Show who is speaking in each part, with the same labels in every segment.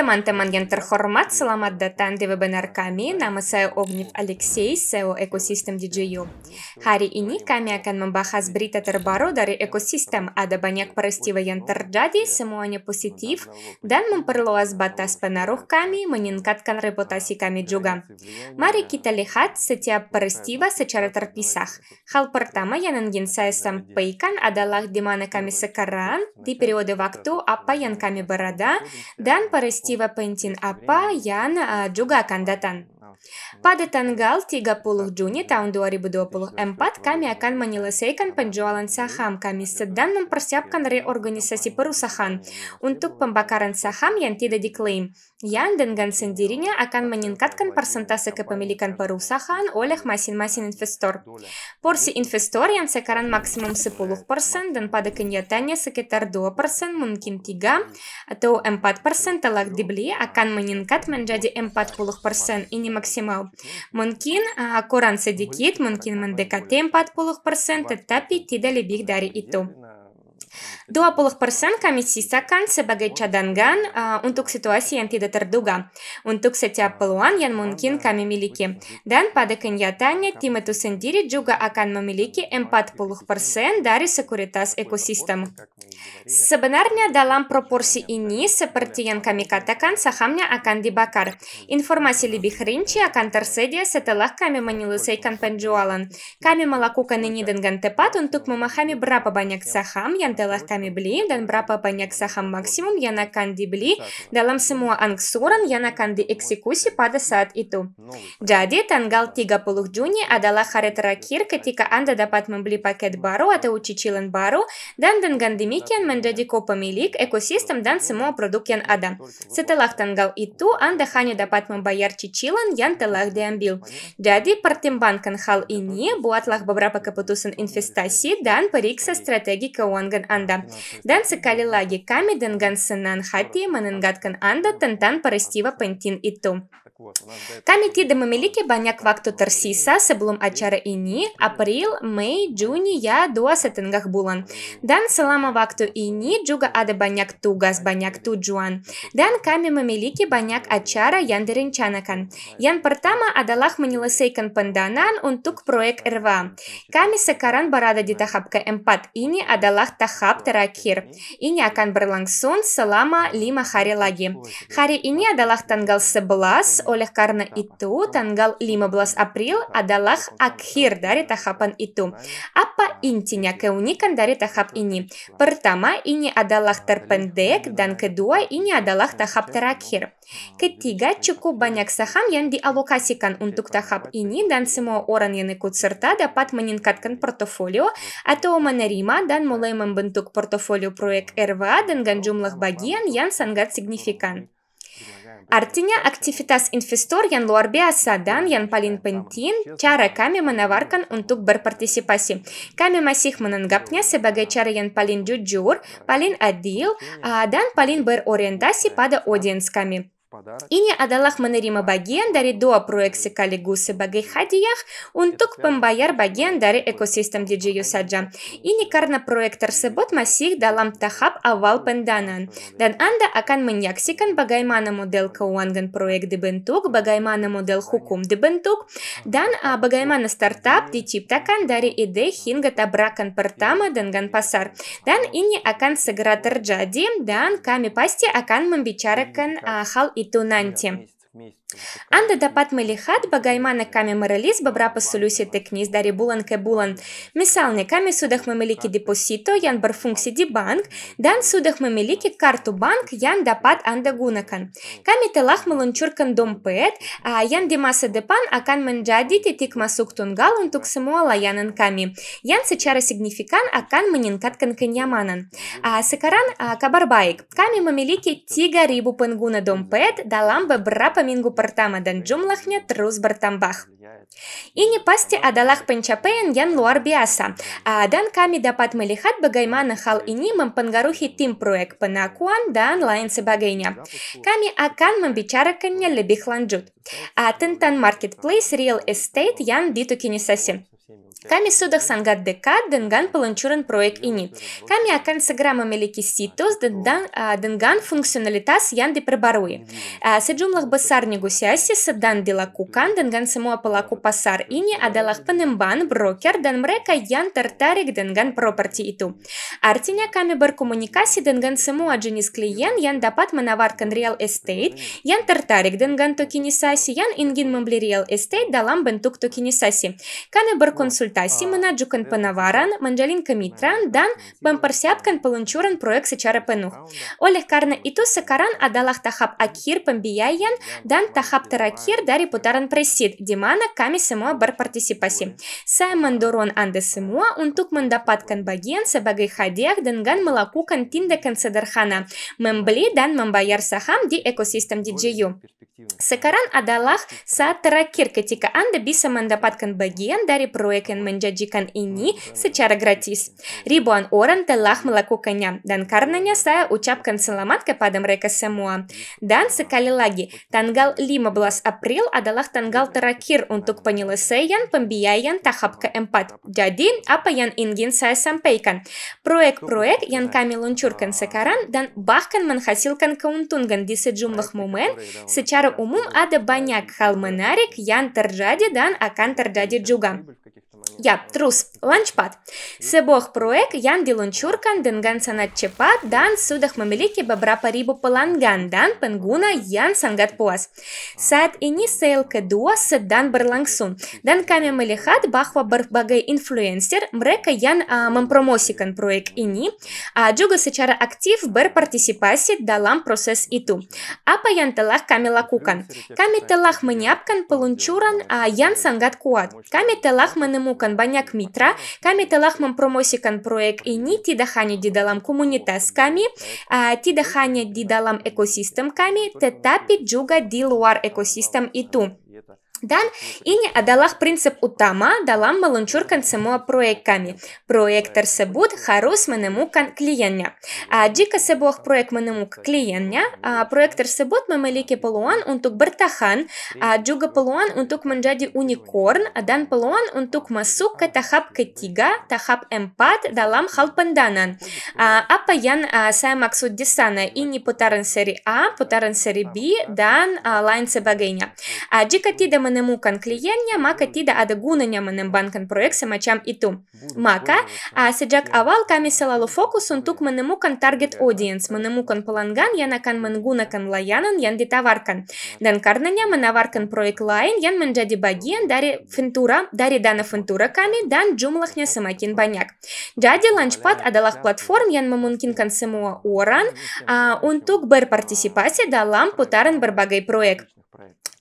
Speaker 1: Teman-teman yang terhormat, selamat datang di webinar kami. Nama saya Ogniv Alexei, SEO Ekosistem DJU. Hari ini kami akan membahas berita terbaru dari ekosistem. Ada banyak peristiwa yang terjadi, semuanya positif, dan memperluas batas penaruh kami, meningkatkan reputasi kami juga. Mari kita lihat setiap peristiwa secara terpisah. Hal pertama yang ingin saya sampaikan adalah di mana kami sekarang, di periode waktu apa yang kami berada, dan peristiwa peristiwa penting apa yang juga akan datang. Pada tanggal 30 Juni tahun 2024, kami akan menyelesaikan penjualan saham. Kami sedang mempersiapkan reorganisasi perusahaan untuk pembakaran saham yang tidak diklaim, yang dengan sendirinya akan meningkatkan persentase kepemilikan perusahaan oleh masing-masing investor. Porsi investor yang sekarang maksimum 10% dan pada kenyataannya sekitar 2%, mungkin 3 atau 4% telah dibeli akan meningkat menjadi 40%. Ini максимал. Мөмкин Коран Садикит, мөмкин мендә катем пат полых процент, бих дари и иту. 20% kami sisakan sebagai cadangan uh, untuk situasi yang tidak terduga, untuk setiap peluang yang mungkin kami miliki. Dan pada kenyataannya, tim itu sendiri juga akan memiliki 40% dari sekuritas ekosistem. Sebenarnya dalam proporsi ini, seperti yang kami katakan, sahamnya akan dibakar. Informasi lebih rinci akan tersedia setelah kami menyelesaikan penjualan. Kami melakukan ini dengan tepat untuk memahami berapa banyak saham yang adalah kami beli dan berapa banyak saham maksimum yang akan dibeli dalam semua angsuran yang akan dieksekusi pada saat itu. Jadi, tanggal 30 Juni adalah hari terakhir ketika Anda dapat membeli paket baru atau cicilan baru dan dengan demikian menjadi kopemilik ekosistem dan semua produk yang ada. Setelah tanggal itu, Anda hanya dapat membayar cicilan yang telah diambil. Jadi, pertimbangkan hal ini, buatlah beberapa keputusan investasi dan periksa strategi keuangan anda. Dan sekali lagi, kami dengan senang hati meningkatkan Anda tentang peristiwa penting itu. Kami tidak memiliki banyak waktu tersisa sebelum acara ini, April, Mei, Juni, ya, dua setengah bulan. Dan selama waktu ini juga ada banyak tugas, banyak tujuan. Dan kami memiliki banyak acara yang direncanakan. Yang pertama adalah menyelesaikan pendanaan untuk proyek RWA. Kami sekarang berada di tahap keempat. Ini adalah tahap tahap terakhir. Ini akan berlangsung selama lima hari lagi. Hari ini adalah tanggal 11, oleh karena itu tanggal 15 April adalah akhir dari tahapan itu. Apa intinya keunikan dari tahap ini? Pertama, ini adalah terpendek dan kedua, ini adalah tahap terakhir. Ketiga, cukup banyak saham yang dialokasikan untuk tahap ini dan semua orang yang ikut serta dapat meningkatkan portofolio atau menerima dan mulai membentuk untuk portofolio proyek RWA dan ganjumlah bagian yang sangat signifikan. Artinya aktivitas investor yang luar biasa dan yang paling penting cara kami menawarkan untuk berpartisipasi. Kami masih menanggapnya sebagai cara yang paling jujur, paling adil, ah, dan paling berorientasi pada audiens kami. Ini adalah menerima bagian dari dua proyek sekaligus sebagai hadiah untuk membayar bagian dari ekosistem DJU saja. Ini karena proyek tersebut masih dalam tahap awal pendanaan, dan Anda akan menyaksikan bagaimana model keuangan proyek dibentuk, bagaimana model hukum dibentuk, dan bagaimana startup diciptakan dari ide hingga tabrakan pertama dengan pasar. Dan ini akan segera terjadi, dan kami pasti akan membicarakan hal ini и Тунанти. Анда дапат мэлихат багаймана каме мэрэлис бабрапа сулюси тэкнис дари булан ке булан. Мисалны каме судах мелики депозито ян барфункси ди банк, дан судах мелики карту банк ян дапат анда гунакан. Каме тэлах мэлунчуркан дом пэт, а ян ди димаса депан акан мэнджади тетик масук тунгал он тунгалун туксимуала янын каме. Ян сычара сигнификан акан мэнинкат канканьяманан. А сыкаран а, кабарбаик. Каме мелики тига рибу пэнгуна дом пэт, далам бабрапа мингу pertama dan jumlahnya terus bertambah. Ini pasti adalah pencapaian yang luar biasa, dan kami dapat melihat bagaimana hal ini mempengaruhi tim proyek penakuan dan lain sebagainya. Kami akan membicarakannya lebih lanjut tentang marketplace real estate yang ditukini sesi. Kami sudah sangat dekat dengan peluncuran proyek ini. Kami akan segera memiliki situs dengan, uh, fungsionalitas yang diperbarui. sejumlah besar negosiasi sedang dilakukan dengan semua pelaku pasar ini adalah penemban, broker, dan mereka yang tertarik dengan properti itu. Artinya kami berkomunikasi dengan semua jenis klien yang dapat menawarkan real estate, yang tertarik dengan tokenisasi, yang ingin membeli real estate dalam bentuk tokenisasi. Kami berkomunikasi консультаций менеджукан панаваран, манджалинка Митран, дан бампарсяпкан палунчуран проект сычара пану. Олег карна иту сакаран адалах тахап акхир памбияян, дан тахап таракир дари путаран пресид, димана ками самоа бар партисипаси. Саймон Дорон анде самоа, унтук мандапаткан баген, сабагай хадех, данган малакукан тинда канцадархана, мембли дан мамбаяр сахам ди экосистем диджею. Sekarang adalah saat terakhir ketika Anda bisa mendapatkan bagian dari proyek proyek yang menjanjikan ini hmm, hmm. secara gratis. Ribuan orang telah melakukannya dan karenanya saya ucapkan selamat kepada mereka semua. Dan sekali lagi, tanggal 15 April adalah tanggal terakhir untuk penyelesaian pembiayaan tahap keempat. Jadi, apa yang ingin saya sampaikan? Proyek-proyek yang kami luncurkan sekarang dan bahkan menghasilkan keuntungan di sejumlah momen, secara umum ada banyak hal menarik yang terjadi dan akan terjadi juga. Я трус ланчпад. Себох проек ян дилунчуркан денган санат санатчепад дан судах мамелики бабра парибу паланган дан пенгуна ян сангат пуас. А. Сад ини сейл кедуа сад дан барлангсун. Дан каме малихат бахва барбагай инфлюенсер мрека ян а, мампромосикан проек ини. А джуга сечара актив бер партисипаси далам процесс иту. А ян янталах каме лакукан. Каме телах маняпкан полунчуран а ян сангат куат. Каме телах манемукан Sultan Banyak Mitra, kami telah mempromosikan proyek ini tidak hanya di dalam komunitas kami, uh, tidak hanya di dalam ekosistem kami, tetapi juga di luar ekosistem itu. Dan ini adalah prinsip utama dalam meluncurkan semua proyek kami. Proyek tersebut harus menemukan kliennya. Ah, jika sebuah proyek menemukan kliennya, ah, proyek tersebut memiliki peluang untuk bertahan, ah, juga peluang untuk menjadi unicorn, dan peluang untuk masuk ke tahap ketiga, tahap empat dalam hal pendanaan. apa yang saya maksud di sana? Ini putaran seri A, putaran seri B, dan lain sebagainya. jika tidak menemukan kliennya, maka tidak ada gunanya mengembangkan proyek semacam itu. Maka, uh, sejak awal kami selalu fokus untuk menemukan target audience, menemukan pelanggan yang akan menggunakan layanan yang ditawarkan. Dan karenanya menawarkan proyek lain yang menjadi bagian dari Ventura, dari dana Ventura kami dan jumlahnya semakin banyak. Jadi Launchpad adalah platform yang memungkinkan semua orang untuk berpartisipasi dalam putaran berbagai proyek.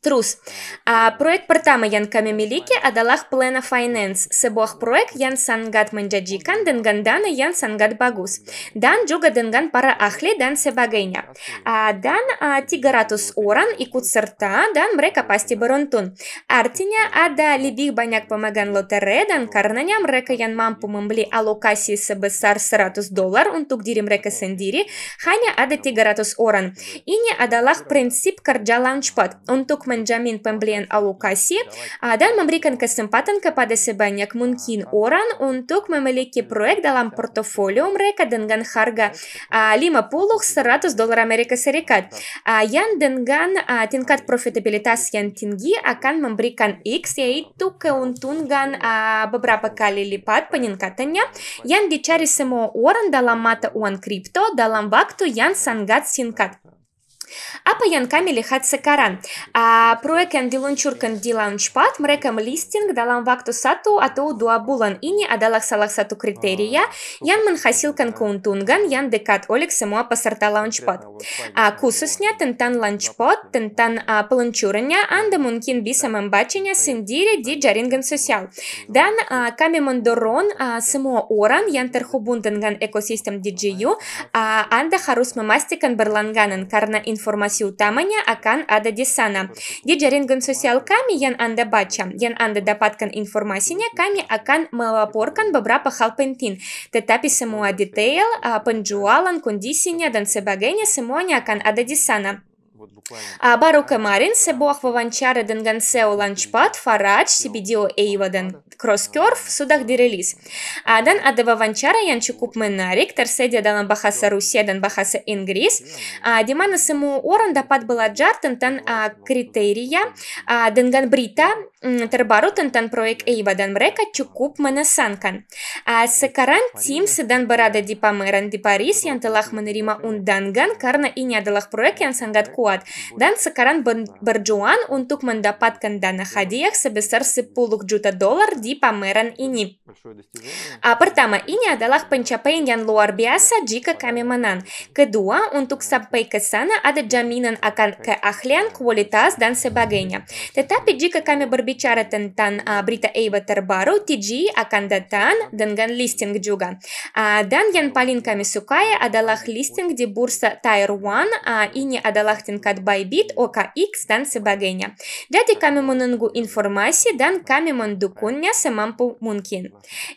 Speaker 1: Трус. А проект пертама ян камемелике адалах плена файненс. Себох проект ян сангат манджаджикан денгандана ян сангат багус. Дан джуга денган пара ахле дан себагэня. А дан а, тигаратус оран и куцерта дан мрека пасти баронтун. Артиня ада либих баняк помаган лотере дан карнаня мрека ян мампу мамбли алокаси себесар саратус доллар он тук дири мрека сендири. Ханя ада тигаратус оран. Ине адалах принцип карджа ланчпад. Он тук că manjamin pembelian alokasi, dan un kesempatan kepada sebanyak mungkin orang untuk memiliki proyek dalam portofolio mereka dengan harga 50-100 dolar Amerika din gan dengan tingkat profitabilitas yang tinggi akan memberikan X, yaitu keuntungan beberapa kali lipat peningkatannya yang dicari semua de la mata uang kripto dalam waktu yang sangat singkat. Апаян камели хатсекаран. А, Проекен дилунчуркен диланчпат, мрекам листинг, далам вакту сату, а то дуабулан ини, а далах салах сату критерия, а, ян ман хасилкан кунтунган, ян декат олик самуа пасарта А Кусусня, тентан ланчпот, тентан а планчураня, анда мункин бисам эмбаченя, синдири, ди джаринган социал. Дан а, каме мандорон, а самуа оран, ян терхубунданган экосистем диджию, анда харус мамастикан барланганан, карна инфраструктура informasi utamanya akan ada di sana. Di jaringan sosial kami yang Anda baca, yang Anda dapatkan informasinya, kami akan melaporkan beberapa hal penting. Tetapi semua detail, penjualan, kondisinya, dan sebagainya semuanya akan ada di sana. А Абару Камарин, Себох Ваванчара Денгансео Ланчпат, Фарадж, Сибидио Эйваден Кроскерф, Судах Дирелис. Адан Адева Ванчара Янчукуп Менарик, Терседия Дан Бахаса Русия Дан Бахаса Ингрис. А Димана Сему Оран Дапад Баладжар, Тантан а, Критерия, а Денган Брита, terbaru tentang proyek Eva dan mereka cukup menesankan. Sekarang tim sedang berada di pameran di Paris yang telah menerima undangan karena ini adalah proyek yang sangat kuat dan sekarang berjuang untuk mendapatkan dana hadiah sebesar 10 juta dolar di pameran ini. Pertama, ini adalah pencapaian yang luar biasa jika kami menang. Kedua, untuk sampai ke sana ada jaminan akan keahlian, kualitas, dan sebagainya. Tetapi jika kami berbicara бичаратын тан брита эйба тербару тиджи акандатан данган листинг джуга. Данген палинка мисукая адалах листинг ди бурса Тайр тайруан и не адалах тинкат байбит ока икс тан сибагеня. Дяди камимунунгу информаси дан камимон дукуння самампу мункин.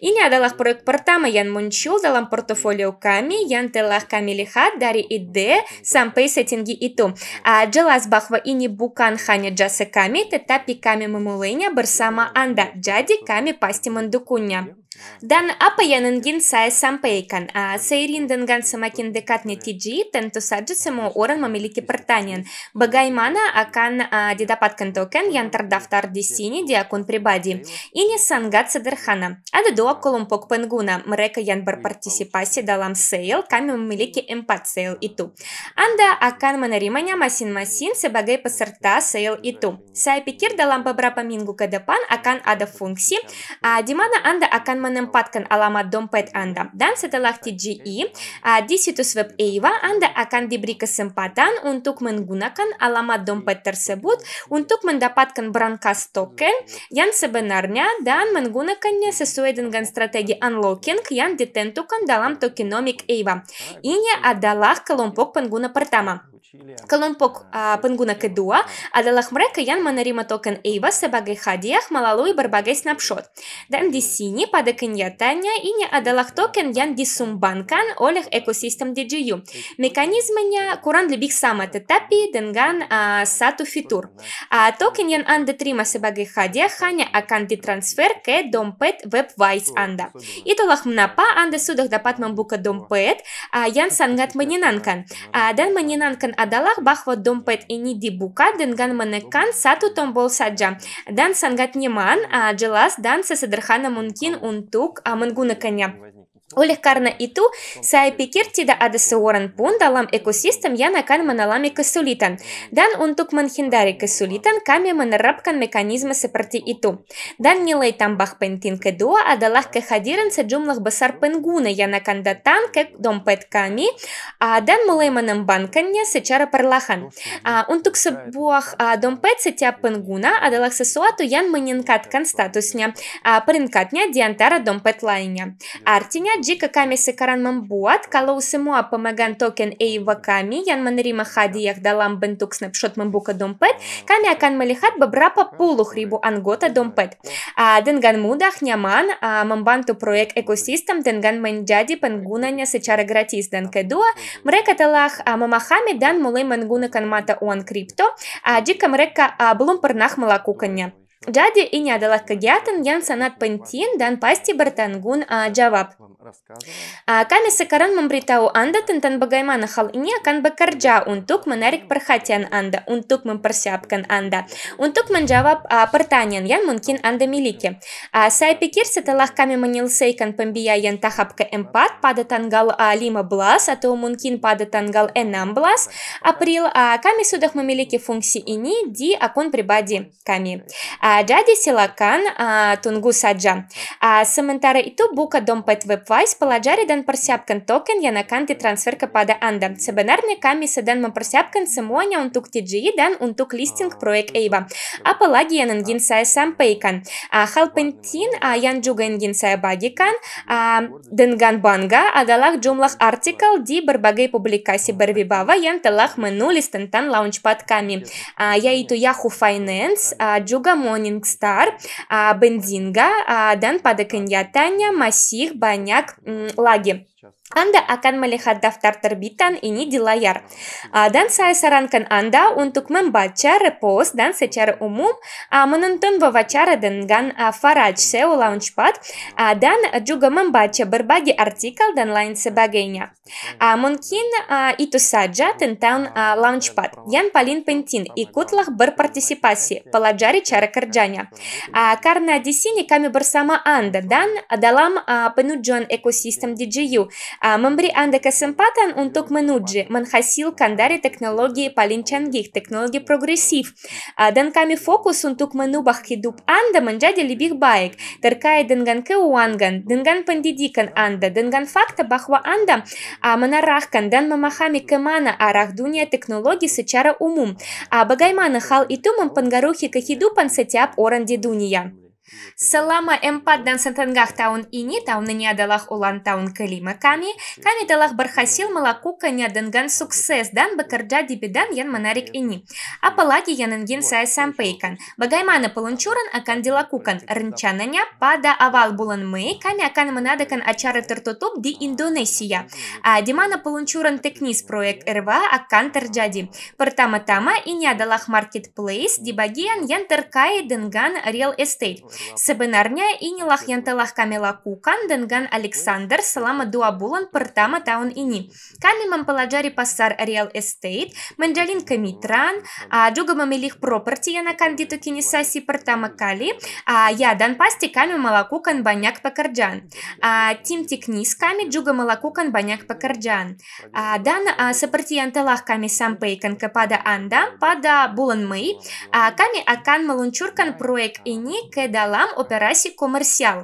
Speaker 1: И не адалах проект портама ян мунчил далам портфолио ками ян телах камилихат дари иде сам пейсетинги А Джелас бахва и не букан ханя джасаками тета пиками мамулы Мулыня Барсама Анда Джади Ками Пасти Мандукуня. Dan apa yang ingin saya sampaikan? Uh, seiring dengan semakin dekatnya TG, tentu saja semua orang memiliki pertanyaan. Bagaimana akan uh, didapatkan token yang terdaftar di sini di akun pribadi? Ini sangat sederhana. Ada dua kelompok pengguna. Mereka yang berpartisipasi dalam sale, kami memiliki empat sale itu. Anda akan menerimanya masing-masing sebagai peserta sale itu. Saya pikir dalam beberapa minggu ke depan akan ada fungsi uh, di mana Anda akan menempatkan alamat dompet Anda. Dan setelah TGI e, iya. ah, di situs web Eva Anda akan diberi kesempatan untuk menggunakan alamat iya, dompet iya, tersebut untuk mendapatkan brankas token yang sebenarnya dan menggunakannya sesuai dengan strategi unlocking yang ditentukan dalam tokenomic Eva. Ah, Ini adalah kelompok pengguna pertama. Kelompok pengguna kedua adalah mereka yang menerima token EVA sebagai hadiah melalui berbagai snapshot. Dan di sini pada kenyataannya ini adalah token yang disumbangkan oleh ekosistem DGU. Mekanismenya kurang lebih sama tetapi dengan satu fitur. token yang Anda terima sebagai hadiah hanya akan ditransfer ke dompet webwise Anda. Itulah mengapa Anda sudah dapat membuka dompet yang sangat menyenangkan. dan menyenangkan adalah bahwa dompet ini dibuka dengan menekan satu tombol saja dan sangat nyaman, ah, jelas dan sesederhana mungkin untuk ah, menggunakannya. Oleh karena itu, saya pikir tidak ada seorang pun dalam ekosistem yang akan mengalami kesulitan. Dan untuk menghindari kesulitan, kami menerapkan mekanisme seperti itu. Dan nilai tambah penting kedua adalah kehadiran sejumlah besar pengguna yang akan datang ke dompet kami dan mulai menembankannya secara perlahan. untuk sebuah dompet, setiap pengguna adalah sesuatu yang meningkatkan statusnya, peringkatnya di antara dompet lainnya. Artinya, Джика камисы каран мамбуат, калоу сымуа помаган токен эй ваками, ян манрима хади яхдалам бентук снапшот мамбука домпет, ками акан малихат по пулу хрибу ангота домпет. А, денган мудах няман, а, мамбанту проект экосистем, денган менджади пангунаня сычара гратис дан мрека талах а, мамахами дан мулей мангуна канмата уан крипто, а, джика мрека а, блумпарнах малакуканья. Jadi, ini adalah kegiatan yang sangat penting dan pasti bertanggung jawab. Kami sekarang memberitahu Anda tentang bagaimana hal ini akan bekerja untuk menarik perhatian Anda, untuk mempersiapkan Anda, untuk menjawab pertanyaan yang mungkin Anda miliki. Saya pikir setelah kami menyelesaikan pembiayaan tahap keempat pada tanggal 15 atau mungkin pada tanggal 16 April, kami sudah memiliki fungsi ini di akun pribadi kami. Jadi silakan ah, tunggu saja. Ah, sementara itu buka dompet Webwise, pelajari dan persiapkan token yang akan ditransfer kepada Anda. Sebenarnya kami sedang mempersiapkan semuanya untuk TGI dan untuk listing ah, proyek EIBA. Apalagi yang ingin saya sampaikan. Hal penting yang juga ingin saya bagikan dengan bangga adalah jumlah artikel di berbagai publikasi berwibawa yang telah menulis tentang launchpad kami, yaitu Yahoo Finance, juga mau Ронинг а Бендинга, а Дэн Падаканья, Таня, Масих, Баняк, Лаги. Сейчас. Anda akan melihat daftar terbitan ini di layar. Hmm. Ah, dan saya sarankan Anda untuk membaca, repost, dan secara umum ah, menonton wawancara dengan ah, Faraj SEO Launchpad dan juga membaca berbagai artikel dan lain sebagainya. Hmm. Mungkin itu saja tentang Launchpad. Yang paling penting, ikutlah berpartisipasi, pelajari cara kerjanya. Karena di sini kami bersama Anda dan dalam penujuan ekosistem DJU Мымбри анда касымпатан унтук мынуджи, манхасил кандари технологии палинчангих, технологии прогрессив. Данками фокус унтук мынубах хидуп анда манджади либих баек, таркай денганке уанган, денган пандидикан анда, денган факта бахва анда, манарахкан, дан мамахами кемана арах дуния технологии сычара умум. А Багаймана хал и тумам пангарухи кахидупан сатяп оран дедуния. Selama empat dan setengah tahun ini, tahun ini adalah ulang tahun kelima kami, kami telah berhasil melakukannya dengan sukses dan bekerja di bidang yang menarik ini. Apalagi yang ingin saya sampaikan, bagaimana peluncuran akan dilakukan? Rencananya pada awal bulan Mei kami akan mengadakan acara tertutup di ah, Indonesia, ah, di mana peluncuran teknis proyek RWA akan terjadi. Ah, Pertama-tama ini adalah marketplace di bagian yang terkait dengan real estate. Sebenarnya inilah yang telah kami lakukan dengan Alexander selama dua bulan pertama tahun ini. Kami mempelajari pasar real estate, menjalin kemitraan, ah, juga memilih properti yang akan sesi pertama kali. Ah, ya, dan pasti kami melakukan banyak pekerjaan. Ah, tim teknis kami juga melakukan banyak pekerjaan. Dan seperti yang telah kami sampaikan kepada Anda, pada bulan Mei, kami akan meluncurkan proyek ini ke dalam Салам о Тарасі Комерсіал.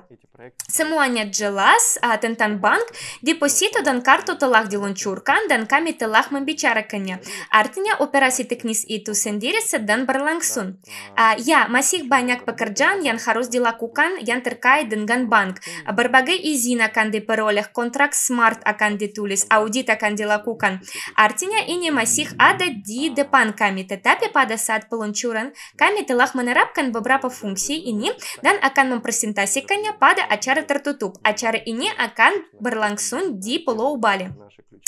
Speaker 1: Semuanya jelas uh, tentang bank. deposito dan kartu telah diluncurkan dan kami telah membicarakannya. Artinya operasi teknis itu sendiri sedang berlangsung. Uh, ya, masih banyak pekerjaan yang harus dilakukan yang terkait dengan bank. Berbagai izin akan diperoleh, kontrak smart akan ditulis, audit akan dilakukan. Artinya ini masih ada di depan kami. Tetapi pada saat peluncuran kami telah menerapkan beberapa fungsi ini dan akan mempresentasikannya pada acara tertutup. Acara ini akan berlangsung di Pulau Bali.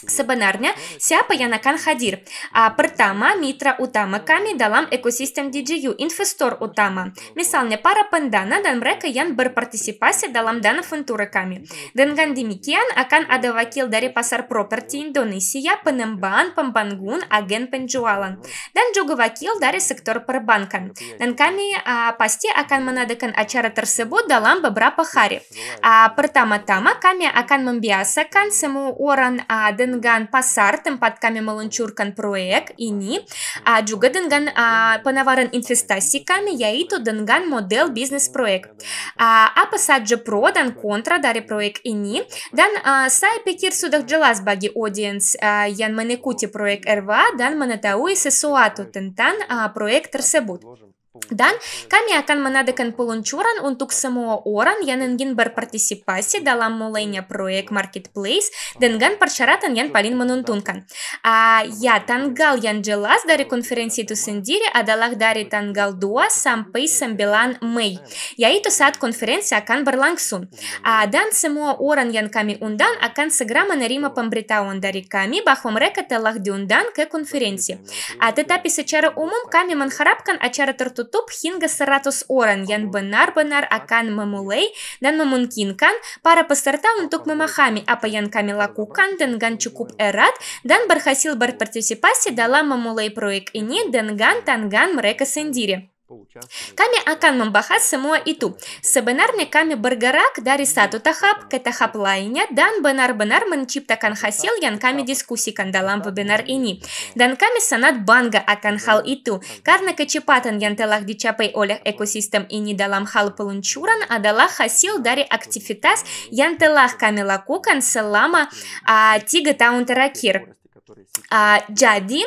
Speaker 1: Sebenarnya, siapa yang akan hadir? Uh, pertama, mitra utama kami dalam ekosistem DJU, investor utama. Misalnya, para pendana dan mereka yang berpartisipasi dalam dana ventura kami. Dengan demikian, akan ada wakil dari pasar properti Indonesia, penembahan, pembangun, agen penjualan, dan juga wakil dari sektor perbankan. Dan kami uh, pasti akan menadakan acara tersebut dalam beberapa hari. бари. А пыртама тама каме акан мамбиаса кан сему оран а денган пасар тем пат каме маланчуркан проек и ни а джуга денган а панаваран инфестаси каме ја ито денган модел бизнес проек. А а пасаджа про дан контра даре проек и ни дан а, е пекир судах джелас баги одиенс јан манекути проек РВА дан манатауи се суату тентан а се Рсебут. Dan kami akan menadakan peluncuran untuk semua orang yang ingin berpartisipasi dalam mulainya proyek marketplace dengan persyaratan yang paling menuntunkan. Uh, ah, ya, tanggal yang jelas dari konferensi itu sendiri adalah dari tanggal 2 sampai 9 Mei, yaitu saat konferensi akan berlangsung. Uh, dan semua orang yang kami undang akan segera menerima pemberitahuan dari kami bahwa mereka telah diundang ke konferensi. Uh, tetapi secara umum kami mengharapkan acara tertutup тутуп хинга саратус оран ян бенар бенар акан мамулей дан мамункин кан пара пастарта он тук мамахами апа ян камилаку кан денган чукуп эрат дан бархасил бар партисипаси дала мамулей проек ини денган танган мрека сендири. Каме акан мамбахат самуа иту. Сабенарне каме баргарак дари сату тахап, кетахап лайня, дан банар банар манчип такан хасел ян каме дискуси кандалам бенар ини. Дан каме санат банга акан хал иту. Карна качепатан ян телах дичапай оля экосистем ини далам хал полунчуран, а далах хасел дари активитас ян телах каме лаку кан салама а, тига таунтеракир jadi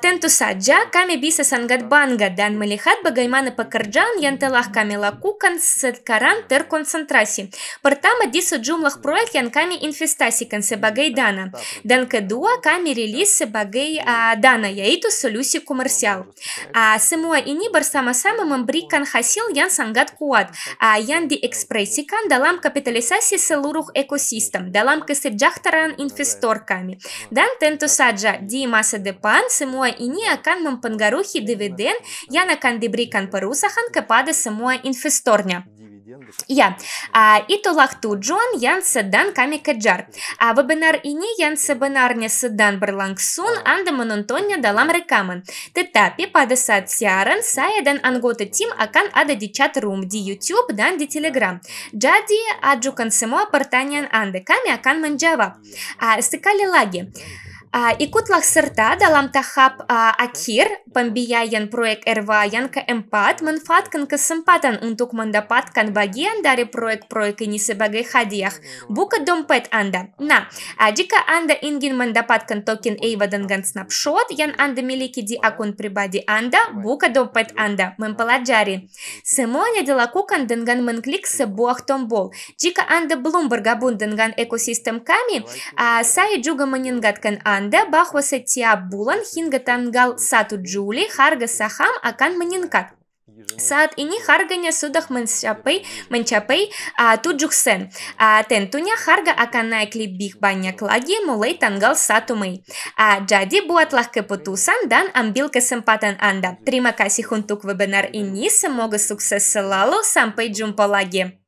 Speaker 1: tentu saja kami bisa sangat bangga dan melihat bagaimana pekerjaan yang telah kami lakukan sekarang terkonsentrasi. Pertama di sejumlah proyek yang kami investasikan sebagai dana dan kedua kami rilis sebagai dana yaitu solusi komersial. Semua ini bersama-sama memberikan hasil yang sangat kuat yang diekspresikan dalam kapitalisasi seluruh ekosistem dalam kesejahteraan investor kami dan tentu Pentosaggia di masa de pan, semua ini akan mempengaruhi dividen yang akan diberikan perusahaan kepada semua investornya. Ya, uh, itulah tujuan yang sedang kami kejar. Uh, webinar ini yang sebenarnya sedang berlangsung Anda menontonnya dalam rekaman. Tetapi pada saat siaran saya dan anggota tim akan ada di chat room di YouTube dan di Telegram. Jadi ajukan semua pertanyaan Anda, kami akan menjawab. Uh, sekali lagi, ikutlah serta dalam tahap uh, akhir pembiayaan proyek RWA yang keempat manfaatkan kesempatan untuk mendapatkan bagian dari proyek-proyek ini sebagai hadiah. Buka dompet Anda. Nah, jika Anda ingin mendapatkan token Eva dengan snapshot yang Anda miliki di akun pribadi Anda, buka dompet Anda, mempelajari. Semuanya dilakukan dengan mengklik sebuah tombol. Jika Anda belum bergabung dengan ekosistem kami, uh, saya juga mengingatkan Anda anda bahwa setiap bulan hingga tanggal 1 Juli harga saham akan meningkat. Saat ini harganya sudah mencapai mencapai uh, 7 sen. tentunya harga akan naik lebih banyak lagi mulai tanggal 1 Mei. jadi buatlah keputusan dan ambil kesempatan Anda. Terima kasih untuk webinar ini. Semoga sukses selalu. Sampai jumpa lagi.